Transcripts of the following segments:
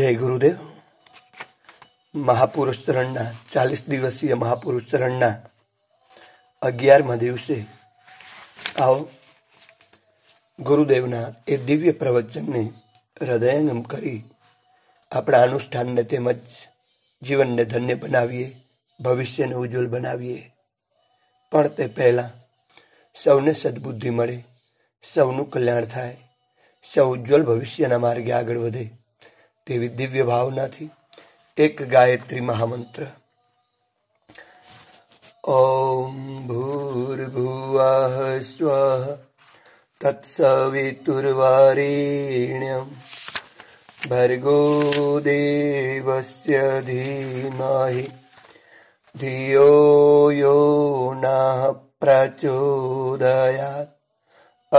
જય ગુરુદેવ મહાપુરુષ ચરણના ચાલીસ દિવસીય મહાપુરુષ ચરણના અગિયારમાં દિવસે આવો ગુરુદેવના એ દિવ્ય પ્રવચનને હૃદયંગમ કરી આપણા અનુષ્ઠાનને તેમજ જીવનને ધન્ય બનાવીએ ભવિષ્યને ઉજ્જવલ બનાવીએ પણ તે પહેલાં સૌને સદબુદ્ધિ મળે સૌનું કલ્યાણ થાય સૌ ઉજ્જવલ ભવિષ્યના માર્ગે આગળ વધે તેવી દિવ્ય ભાવનાથી એક ગાયત્રી મહામંત્ર ઓમ ભૂર્ભુવ સ્વ તત્સવિતુર્વારેણ્યમ ભર્ગો દેવસ્ય ધીમહિ ધિયો યો ના પ્રચોદયાત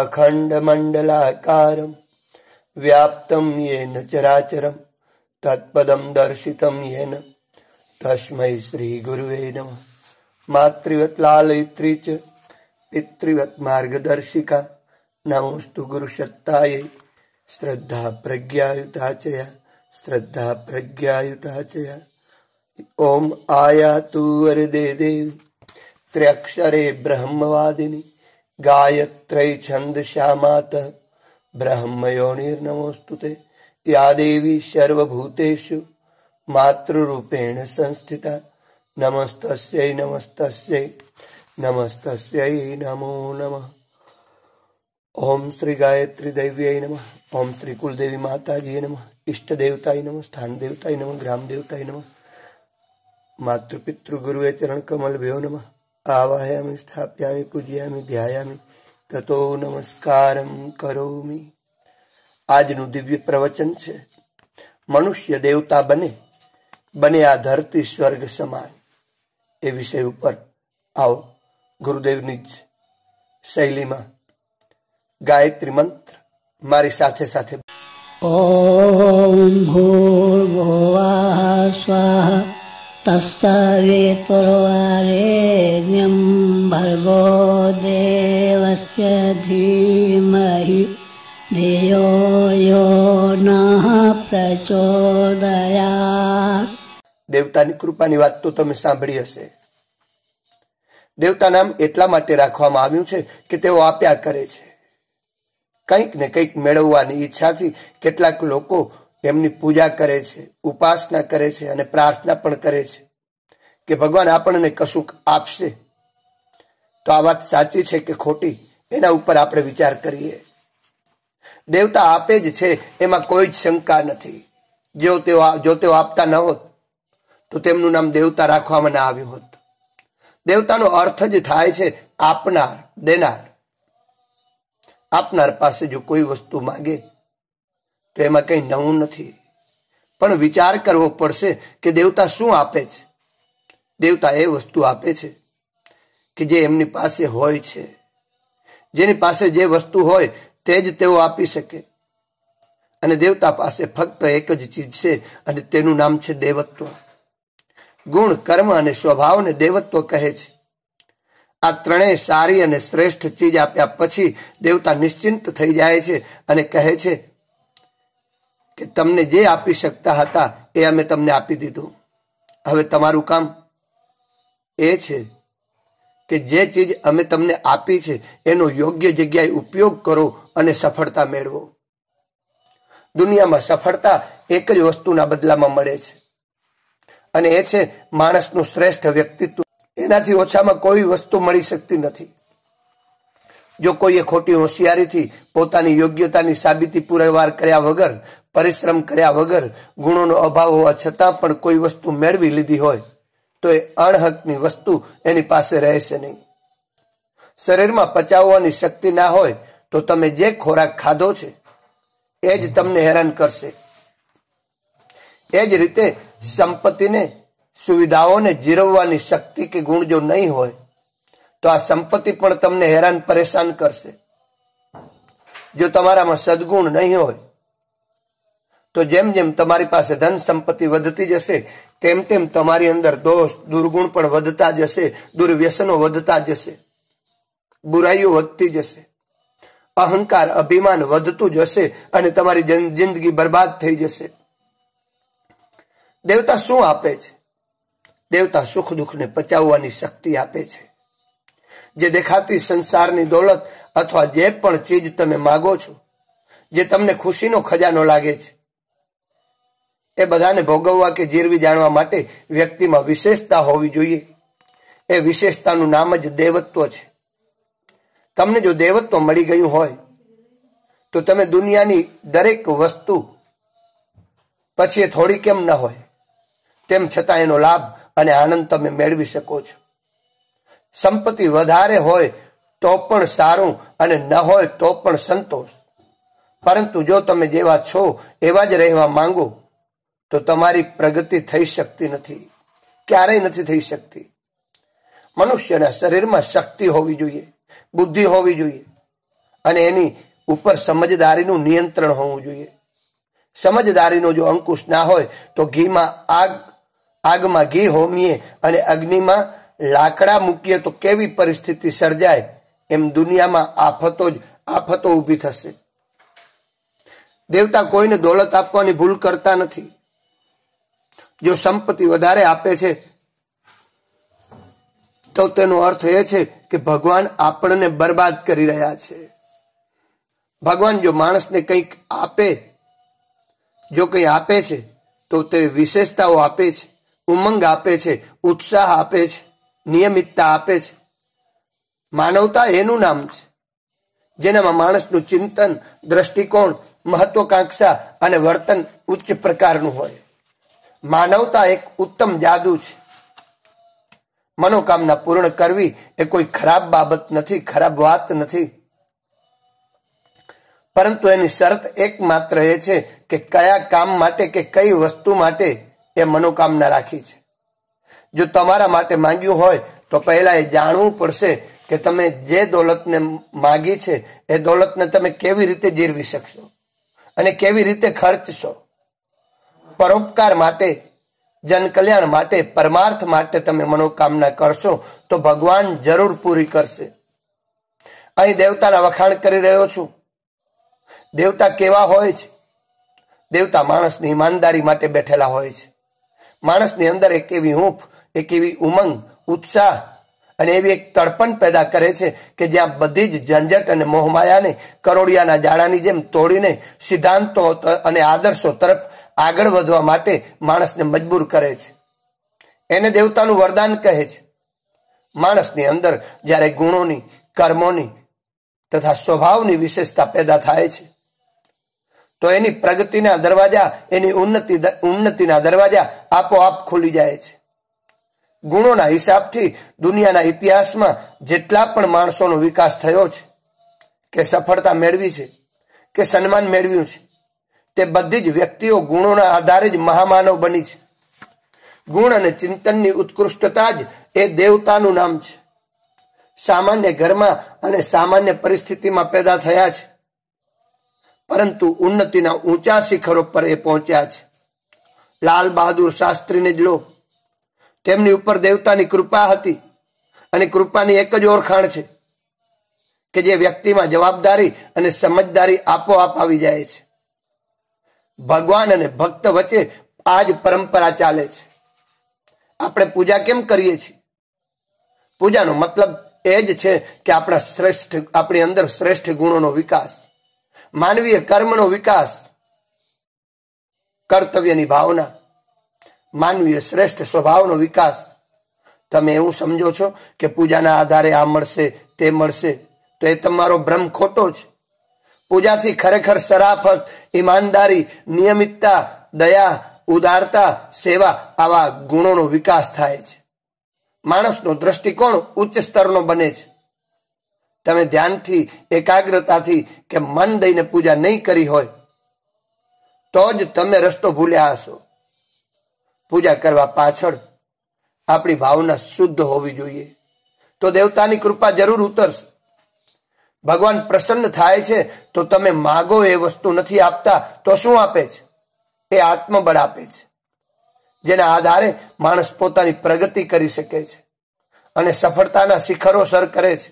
અખંડમંડલાકારમ વ્યાપ્તમ યેન ચરાચરમ તત્પદમ દર્શિતમ યેન તસ્મૈ શ્રી ગુરુવે નમ માતૃવત લાલયિત્રી ચ પિતૃવત માર્ગદર્શિકા નમોસ્તુ ગુરુસત્તાય શ્રદ્ધા પ્રજ્ઞાયુતાચય શ્રદ્ધા પ્રજ્ઞાયુતાચય ઓમ આયાતુ વરદે દેવી ત્ર્યક્ષરે બ્રહ્મવાદિની ગાયત્રય છંદ શ્યામાત બ્રહ્મયોનિર્નમોસ્તુ તે या देवी सर्वभूतेषु मातृरूपेण संस्थिता नमस्तस्यै नमस्तस्यै नमस्तस्यै नमो नमः ॐ શ્રી ગાયત્રી દૈવ્યાય નમ ઓમ શ્રી કુલદેવી માતાજીએ નમ ઇષ્ટ દેવતાય નમ સ્થાન દેવતાય નમ ગ્રામ દેવતાય નમ માતૃપિતૃ ગુરુએ ચરણ કમલ ભ્યો નમ આવાહયામી સ્થાપ્યામી પૂજયામી ધ્યાયામી તતો નમસ્કારમ કરોમી આજનું દિવ્ય પ્રવચન છે મનુષ્ય દેવતા બને બને આ ધરતી સ્વર્ગ સમાન એ વિષય ઉપર આવો ગુરુદેવની જ શૈલીમાં ગાયત્રી મંત્ર મારી સાથે સાથે ઓમ ભૂર્ભુવા સ્વાહા તસ્તરે પુરવારેણ્યમ ભર્ગો દેવસ્ય ધીમહિ ધિયો પુનઃ પ્રચોદયા દેવતાની કૃપાની વાત તો તમે સાંભળી હશે દેવતા નામ એટલા માટે રાખવામાં આવ્યું છે કે તેઓ આપ્યા કરે છે કંઈક ને કંઈક મેળવવાની ઈચ્છાથી કેટલાક લોકો એમની પૂજા કરે છે ઉપાસના કરે છે અને પ્રાર્થના પણ કરે છે કે ભગવાન આપણને કશુંક આપશે તો આ વાત સાચી છે કે ખોટી એના ઉપર આપણે વિચાર કરીએ દેવતા આપે જ છે એમાં કોઈ જ શંકા નથી જો તેઓ જો તેઓ આપતા ન હોત તો તેમનું નામ દેવતા રાખવામાં ના આવ્યું હોત દેવતાનો અર્થ જ થાય છે આપનાર દેનાર આપનાર પાસે જો કોઈ વસ્તુ માગે તો એમાં કંઈ નવું નથી પણ વિચાર કરવો પડશે કે દેવતા શું આપે છે દેવતા એ વસ્તુ આપે છે કે જે એમની પાસે હોય છે જેની પાસે જે વસ્તુ હોય તે જ તેઓ આપી શકે અને દેવતા પાસે ફક્ત એક જ ચીજ છે અને તેનું નામ છે દેવત્વ ગુણ કર્મ અને સ્વભાવને દેવત્વ કહે છે આ ત્રણેય સારી અને શ્રેષ્ઠ ચીજ આપ્યા પછી દેવતા નિશ્ચિંત થઈ જાય છે અને કહે છે કે તમને જે આપી શકતા હતા એ અમે તમને આપી દીધું હવે તમારું કામ એ છે કે જે ચીજ અમે તમને આપી છે એનો યોગ્ય જગ્યાએ ઉપયોગ કરો અને સફળતા મેળવો દુનિયામાં સફળતા એક જ વસ્તુના બદલામાં મળે છે અને એ છે માણસનું શ્રેષ્ઠ વ્યક્તિત્વ એનાથી ઓછામાં કોઈ વસ્તુ મળી શકતી નથી જો કોઈએ ખોટી હોશિયારીથી પોતાની યોગ્યતાની સાબિતી પુરવાર કર્યા વગર પરિશ્રમ કર્યા વગર ગુણોનો અભાવ હોવા છતાં પણ કોઈ વસ્તુ મેળવી લીધી હોય તો એ અણહકની વસ્તુ એની પાસે રહેશે નહીં શરીરમાં પચાવવાની શક્તિ ના હોય તો તમે જે ખોરાક ખાધો છે એ જ તમને હેરાન કરશે એ જ રીતે સંપત્તિને સુવિધાઓને જીરવવાની શક્તિ કે ગુણ જો નહીં હોય તો આ સંપત્તિ પણ તમને હેરાન પરેશાન કરશે જો તમારામાં સદગુણ નહીં હોય તો જેમ જેમ તમારી પાસે ધન સંપત્તિ વધતી જશે તેમ તેમ તમારી અંદર દોષ દુર્ગુણ પણ વધતા જશે દુર્વ્યસનો વધતા જશે બુરાઈઓ વધતી જશે અહંકાર અભિમાન વધતું જશે અને તમારી જિંદગી બરબાદ થઈ જશે દેવતા શું આપે છે દેવતા સુખ દુઃખને પચાવવાની શક્તિ આપે છે જે દેખાતી સંસારની દોલત અથવા જે પણ ચીજ તમે માગો છો જે તમને ખુશીનો ખજાનો લાગે છે એ બધાને ભોગવવા કે જીરવી જાણવા માટે વ્યક્તિમાં વિશેષતા હોવી જોઈએ એ વિશેષતાનું નામ જ દેવત્વ છે તમને જો દેવત્વ મળી ગયું હોય તો તમે દુનિયાની દરેક વસ્તુ પછી એ થોડી કેમ ન હોય તેમ છતાં એનો લાભ અને આનંદ તમે મેળવી શકો છો સંપત્તિ વધારે હોય તો પણ સારું અને ન હોય તો પણ સંતોષ પરંતુ જો તમે જેવા છો એવા જ રહેવા માંગો તો તમારી પ્રગતિ થઈ શકતી નથી ક્યારેય નથી થઈ શકતી મનુષ્યના શરીરમાં શક્તિ હોવી જોઈએ બુદ્ધિ હોવી જોઈએ અને એની ઉપર સમજદારીનું નિયંત્રણ હોવું જોઈએ સમજદારીનો જો અંકુશ ના હોય તો ઘીમાં આગ આગમાં ઘી હોમીએ અને અગ્નિમાં લાકડા મૂકીએ તો કેવી પરિસ્થિતિ સર્જાય એમ દુનિયામાં આફતો જ આફતો ઊભી થશે દેવતા કોઈને દોલત આપવાની ભૂલ કરતા નથી જો સંપત્તિ વધારે આપે છે તો તેનો અર્થ એ છે કે ભગવાન આપણને બરબાદ કરી રહ્યા છે ભગવાન જો માણસને કંઈક આપે જો કંઈ આપે છે તો તે વિશેષતાઓ આપે છે ઉમંગ આપે છે ઉત્સાહ આપે છે નિયમિતતા આપે છે માનવતા એનું નામ છે જેનામાં માણસનું ચિંતન દ્રષ્ટિકોણ મહત્વાકાંક્ષા અને વર્તન ઉચ્ચ પ્રકારનું હોય માનવતા એક ઉત્તમ જાદુ છે મનોકામના પૂર્ણ કરવી એ કોઈ ખરાબ બાબત નથી ખરાબ વાત નથી પરંતુ એની શરત એકમાત્ર એ છે કે કયા કામ માટે કે કઈ વસ્તુ માટે એ મનોકામના રાખી છે જો તમારા માટે માંગ્યું હોય તો પહેલા એ જાણવું પડશે કે તમે જે દોલતને માગી છે એ દોલતને તમે કેવી રીતે જીરવી શકશો અને કેવી રીતે ખર્ચશો પરોપકાર માટે જનકલ્યાણ માટે પરમાર્થ માટે તમે મનોકામના કરશો તો ભગવાન જરૂર પૂરી કરશે અહીં દેવતાના વખાણ કરી રહ્યો છું દેવતા કેવા હોય છે દેવતા માણસની ઈમાનદારી માટે બેઠેલા હોય છે માણસની અંદર એક એવી હૂંફ એક એવી ઉમંગ ઉત્સાહ અને એવી એક તડપણ પેદા કરે છે કે જ્યાં બધી જ ઝંઝટ અને મોહમાયાને કરોડિયાના જાળાની જેમ તોડીને સિદ્ધાંતો અને આદર્શો તરફ આગળ વધવા માટે માણસને મજબૂર કરે છે એને દેવતાનું વરદાન કહે છે માણસની અંદર જ્યારે ગુણોની કર્મોની તથા સ્વભાવની વિશેષતા પેદા થાય છે તો એની પ્રગતિના દરવાજા એની ઉન્નતિ ઉન્નતિના દરવાજા આપોઆપ ખુલી જાય છે ગુણોના હિસાબથી દુનિયાના ઇતિહાસમાં જેટલા પણ માણસોનો વિકાસ થયો છે કે સફળતા મેળવી છે કે સન્માન મેળવ્યું છે તે બધી જ વ્યક્તિઓ ગુણોના આધારે જ મહામાનવ બની છે ગુણ અને ચિંતનની ઉત્કૃષ્ટતા જ એ દેવતાનું નામ છે સામાન્ય ઘરમાં અને સામાન્ય પરિસ્થિતિમાં પેદા થયા છે પરંતુ ઉન્નતિના ઊંચા શિખરો પર એ પહોંચ્યા છે લાલ બહાદુર શાસ્ત્રીને જ લો તેમની ઉપર દેવતાની કૃપા હતી અને કૃપાની એક જ ઓળખાણ છે કે જે વ્યક્તિમાં જવાબદારી અને સમજદારી આપોઆપ આવી જાય છે ભગવાન અને ભક્ત વચ્ચે આ જ પરંપરા ચાલે છે આપણે પૂજા કેમ કરીએ છીએ પૂજાનો મતલબ એ જ છે કે આપણા શ્રેષ્ઠ આપણી અંદર શ્રેષ્ઠ ગુણોનો વિકાસ માનવીય કર્મનો વિકાસ કર્તવ્યની ભાવના માનવીય શ્રેષ્ઠ સ્વભાવનો વિકાસ તમે એવું સમજો છો કે પૂજાના આધારે આ મળશે તે મળશે તો એ તમારો ભ્રમ ખોટો છે પૂજાથી ખરેખર સરાફત ઈમાનદારી નિયમિતતા દયા ઉદારતા સેવા આવા ગુણોનો વિકાસ થાય છે માણસનો દ્રષ્ટિકોણ ઉચ્ચ સ્તરનો બને છે તમે ધ્યાનથી એકાગ્રતાથી કે મન દઈને પૂજા નહીં કરી હોય તો જ તમે રસ્તો ભૂલ્યા હશો પૂજા કરવા પાછળ આપણી ભાવના શુદ્ધ હોવી જોઈએ તો દેવતાની કૃપા જરૂર ઉતરશે ભગવાન પ્રસન્ન થાય છે તો તમે માગો એ વસ્તુ નથી આપતા તો શું આપે છે એ આત્મબળ આપે છે જેના આધારે માણસ પોતાની પ્રગતિ કરી શકે છે અને સફળતાના શિખરો સર કરે છે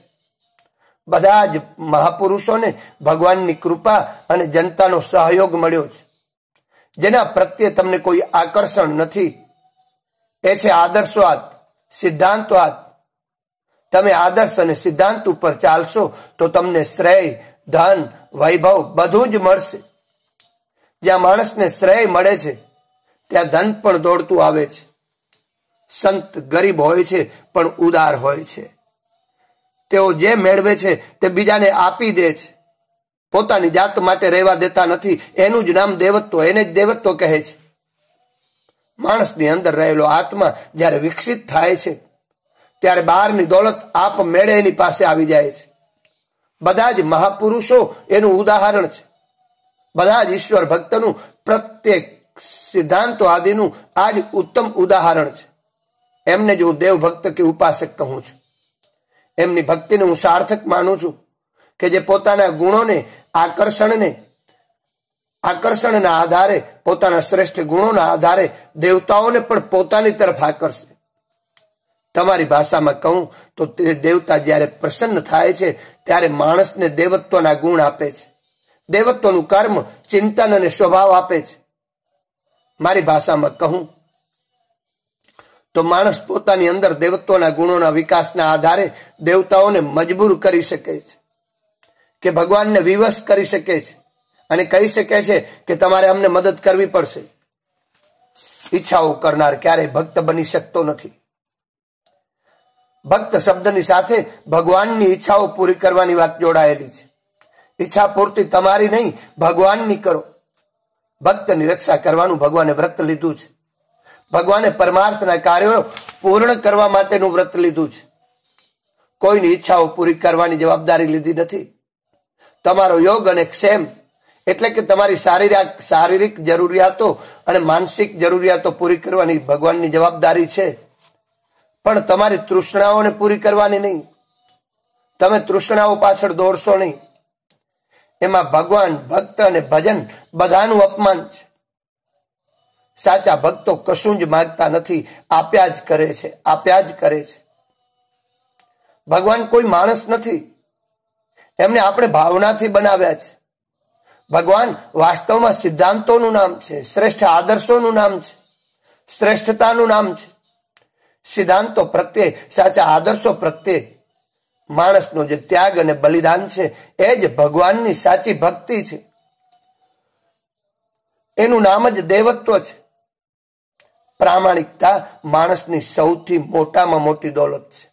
બધા જ મહાપુરુષોને ભગવાનની કૃપા અને જનતાનો સહયોગ મળ્યો છે જેના પ્રત્યે તમને કોઈ આકર્ષણ નથી એ છે આદર્શવાદ સિદ્ધાંતવાદ તમે આદર્શ અને સિદ્ધાંત ઉપર ચાલશો તો તમને શ્રેય ધન વૈભવ બધું જ મળશે જ્યાં માણસને શ્રેય મળે છે ત્યાં ધન પણ દોડતું આવે છે સંત ગરીબ હોય છે પણ ઉદાર હોય છે તેઓ જે મેળવે છે તે બીજાને આપી દે છે પોતાની જાત માટે રહેવા દેતા નથી એનું જ નામ દેવત્વ એને જ દેવત્વ કહે છે માણસની અંદર રહેલો આત્મા જ્યારે વિકસિત થાય છે ત્યારે બહારની દોલત આપ મેળે એની પાસે આવી જાય છે બધા જ મહાપુરુષો એનું ઉદાહરણ છે બધા જ ઈશ્વર ભક્તનું પ્રત્યેક સિદ્ધાંતો આદિનું આ જ ઉત્તમ ઉદાહરણ છે એમને જ હું દેવભક્ત કે ઉપાસક કહું છું એમની ભક્તિને હું સાર્થક માનું છું કે જે પોતાના ગુણોને આકર્ષણને આકર્ષણના આધારે પોતાના શ્રેષ્ઠ ગુણોના આધારે દેવતાઓને પણ પોતાની તરફ આકર્ષે તમારી ભાષામાં કહું તો તે દેવતા જ્યારે પ્રસન્ન થાય છે ત્યારે માણસને દેવત્વના ગુણ આપે છે દેવત્વનું કર્મ ચિંતન અને સ્વભાવ આપે છે મારી ભાષામાં કહું તો માણસ પોતાની અંદર દેવત્વના ગુણોના વિકાસના આધારે દેવતાઓને મજબૂર કરી શકે છે કે ભગવાનને વિવશ કરી શકે છે અને કહી શકે છે કે તમારે અમને મદદ કરવી પડશે ઈચ્છાઓ કરનાર ક્યારેય ભક્ત બની શકતો નથી ભક્ત શબ્દની સાથે ભગવાનની ઈચ્છાઓ પૂરી કરવાની વાત જોડાયેલી છે ઈચ્છા પૂર્તિ તમારી નહીં ભગવાનની કરો ભક્તની રક્ષા કરવાનું ભગવાને વ્રત લીધું છે ભગવાને પરમાર્થના કાર્યો પૂર્ણ કરવા માટેનું વ્રત લીધું છે કોઈની ઈચ્છાઓ પૂરી કરવાની જવાબદારી લીધી નથી તમારો યોગ અને ક્ષેમ એટલે કે તમારી શારીરિક શારીરિક જરૂરિયાતો અને માનસિક જરૂરિયાતો પૂરી કરવાની ભગવાનની જવાબદારી છે પણ તમારી તૃષ્ણાઓને પૂરી કરવાની નહીં તમે તૃષ્ણાઓ પાછળ દોડશો નહીં એમાં ભગવાન ભક્ત અને ભજન બધાનું અપમાન છે સાચા ભક્તો કશું જ માગતા નથી આપ્યા જ કરે છે આપ્યા જ કરે છે ભગવાન કોઈ માણસ નથી એમને આપણે ભાવનાથી બનાવ્યા છે ભગવાન વાસ્તવમાં સિદ્ધાંતોનું નામ છે શ્રેષ્ઠ આદર્શોનું નામ છે શ્રેષ્ઠતાનું નામ છે સિદ્ધાંતો પ્રત્યે સાચા આદર્શો પ્રત્યે માણસનો જે ત્યાગ અને બલિદાન છે એ જ ભગવાનની સાચી ભક્તિ છે એનું નામ જ દેવત્વ છે પ્રામાણિકતા માણસની સૌથી મોટામાં મોટી દોલત છે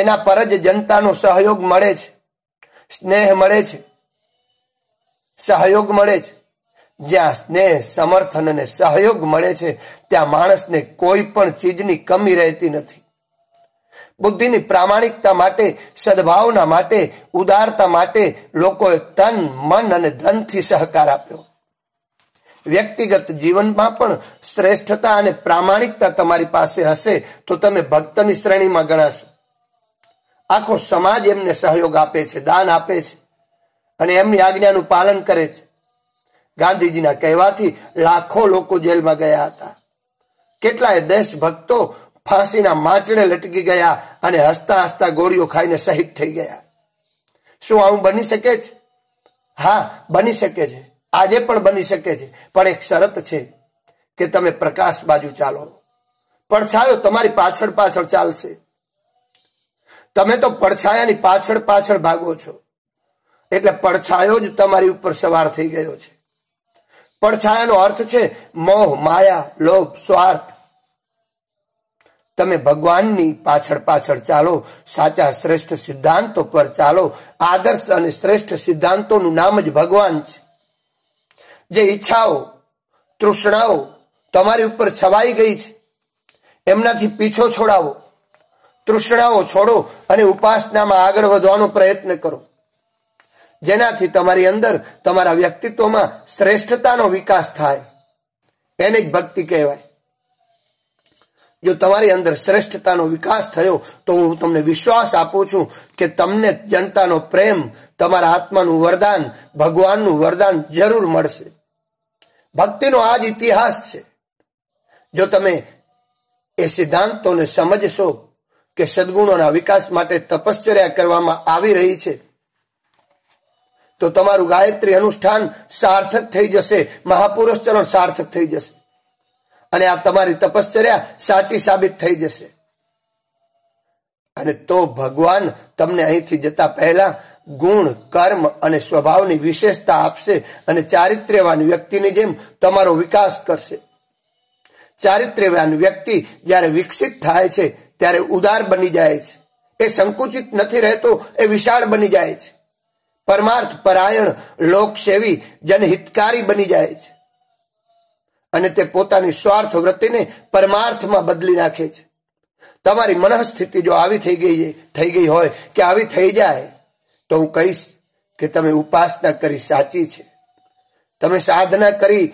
એના પર જ જનતાનો સહયોગ મળે છે સ્નેહ મળે છે સહયોગ મળે છે જ્યાં સ્નેહ સમર્થન અને સહયોગ મળે છે ત્યાં માણસને કોઈ પણ ચીજની કમી રહેતી નથી બુદ્ધિની પ્રામાણિકતા માટે સદભાવના માટે ઉદારતા માટે લોકોએ તન મન અને ધનથી સહકાર આપ્યો વ્યક્તિગત જીવનમાં પણ શ્રેષ્ઠતા અને પ્રામાણિકતા તમારી પાસે હશે તો તમે ભક્તની શ્રેણીમાં ગણાશો આખો સમાજ એમને સહયોગ આપે છે દાન આપે છે અને એમની આજ્ઞાનું પાલન કરે છે ગાંધીજીના કહેવાથી લાખો લોકો જેલમાં ગયા હતા કેટલાય દેશભક્તો ફાંસીના માચડે લટકી ગયા અને હસતા હસતા ગોળીઓ ખાઈને શહીદ થઈ ગયા શું આવું બની શકે છે હા બની શકે છે આજે પણ બની શકે છે પણ એક શરત છે કે તમે પ્રકાશ બાજુ ચાલો પણ છાયો તમારી પાછળ પાછળ ચાલશે તમે તો પડછાયાની પાછળ પાછળ ભાગો છો એટલે પડછાયો જ તમારી ઉપર સવાર થઈ ગયો છે પડછાયાનો અર્થ છે મોહ માયા લોભ સ્વાર્થ તમે ભગવાનની પાછળ પાછળ ચાલો સાચા શ્રેષ્ઠ સિદ્ધાંતો પર ચાલો આદર્શ અને શ્રેષ્ઠ સિદ્ધાંતોનું નામ જ ભગવાન છે જે ઈચ્છાઓ તૃષ્ણાઓ તમારી ઉપર છવાઈ ગઈ છે એમનાથી પીછો છોડાવો તૃષ્ણાઓ છોડો અને ઉપાસનામાં આગળ વધવાનો પ્રયત્ન કરો જેનાથી તમારી અંદર તમારા વ્યક્તિત્વમાં શ્રેષ્ઠતાનો વિકાસ થાય એને જ ભક્તિ કહેવાય જો તમારી અંદર શ્રેષ્ઠતાનો વિકાસ થયો તો હું તમને વિશ્વાસ આપું છું કે તમને જનતાનો પ્રેમ તમારા આત્માનું વરદાન ભગવાનનું વરદાન જરૂર મળશે ભક્તિનો આ જ ઇતિહાસ છે જો તમે એ સિદ્ધાંતોને સમજશો કે સદગુણોના વિકાસ માટે તપશ્ચર્યા કરવામાં આવી રહી છે તો તમારું ગાયત્રી અનુષ્ઠાન સાર્થક થઈ જશે મહાપુરુષ ચરણ સાર્થક થઈ જશે અને આ તમારી તપશ્ચર્યા સાચી સાબિત થઈ જશે અને તો ભગવાન તમને અહીંથી જતા પહેલા ગુણ કર્મ અને સ્વભાવની વિશેષતા આપશે અને ચારિત્ર્યવાન વ્યક્તિની જેમ તમારો વિકાસ કરશે ચારિત્ર્યવાન વ્યક્તિ જ્યારે વિકસિત થાય છે ત્યારે ઉદાર બની જાય છે એ સંકુચિત નથી રહેતો એ વિશાળ બની જાય છે પરમાર્થ પરાયણ લોકસેવી જનહિતકારી બની જાય છે અને તે પોતાની સ્વાર્થ વૃત્તિને પરમાર્થમાં બદલી નાખે છે તમારી મનઃસ્થિતિ જો આવી થઈ ગઈ થઈ ગઈ હોય કે આવી થઈ જાય તો હું કહીશ કે તમે ઉપાસના કરી સાચી છે તમે સાધના કરી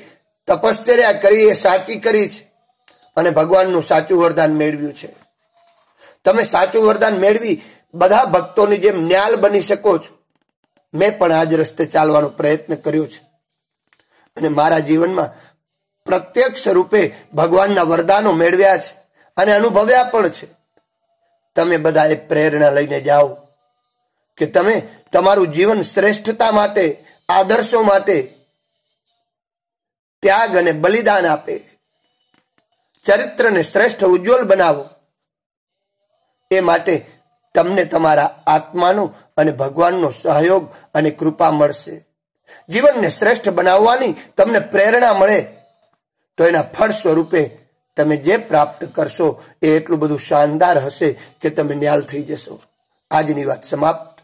તપશ્ચર્યા કરી એ સાચી કરી છે અને ભગવાનનું સાચું વરદાન મેળવ્યું છે તમે સાચું વરદાન મેળવી બધા ભક્તોની જેમ ન્યાલ બની શકો છો મેં પણ આજ રસ્તે ચાલવાનો પ્રયત્ન કર્યો છે અને મારા જીવનમાં પ્રત્યક્ષ રૂપે ભગવાનના વરદાનો મેળવ્યા છે અને અનુભવ્યા પણ છે તમે બધા એ પ્રેરણા લઈને જાઓ કે તમે તમારું જીવન શ્રેષ્ઠતા માટે આદર્શો માટે ત્યાગ અને બલિદાન આપે ચરિત્રને શ્રેષ્ઠ ઉજ્જવલ બનાવો એ માટે તમને તમારા આત્માનો અને ભગવાનનો સહયોગ અને કૃપા મળશે જીવનને શ્રેષ્ઠ બનાવવાની તમને પ્રેરણા મળે તો એના ફળ સ્વરૂપે તમે જે પ્રાપ્ત કરશો એ એટલું બધું શાનદાર હશે કે તમે ન્યાલ થઈ જશો આજની વાત સમાપ્ત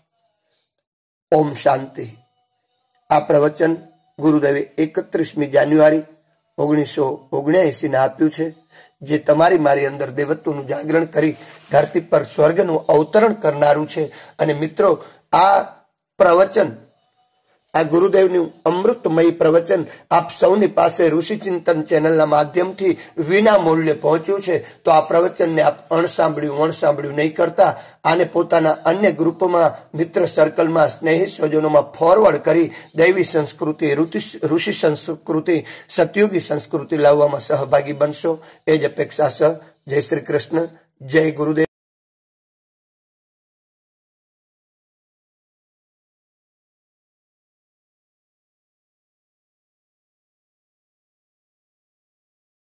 ઓમ શાંતિ આ પ્રવચન ગુરુદેવે એકત્રીસમી જાન્યુઆરી ઓગણીસો ના આપ્યું છે જે તમારી મારી અંદર દેવત્વનું જાગરણ કરી ધરતી પર સ્વર્ગનું અવતરણ કરનારું છે અને મિત્રો આ પ્રવચન આ ગુરુદેવનું અમૃતમય પ્રવચન આપ સૌની પાસે ઋષિ ચિંતન ચેનલના માધ્યમથી વિના મૂલ્યે પહોંચ્યું છે તો આ પ્રવચનને આપ અણસાંભળ્યું અણસાંભળ્યું નહીં કરતા આને પોતાના અન્ય ગ્રુપમાં મિત્ર સર્કલમાં સ્નેહી સ્વજનોમાં ફોરવર્ડ કરી દૈવી સંસ્કૃતિ ઋષિ સંસ્કૃતિ સતયુગી સંસ્કૃતિ લાવવામાં સહભાગી બનશો એ જ અપેક્ષા સહ જય શ્રી કૃષ્ણ જય ગુરુદેવ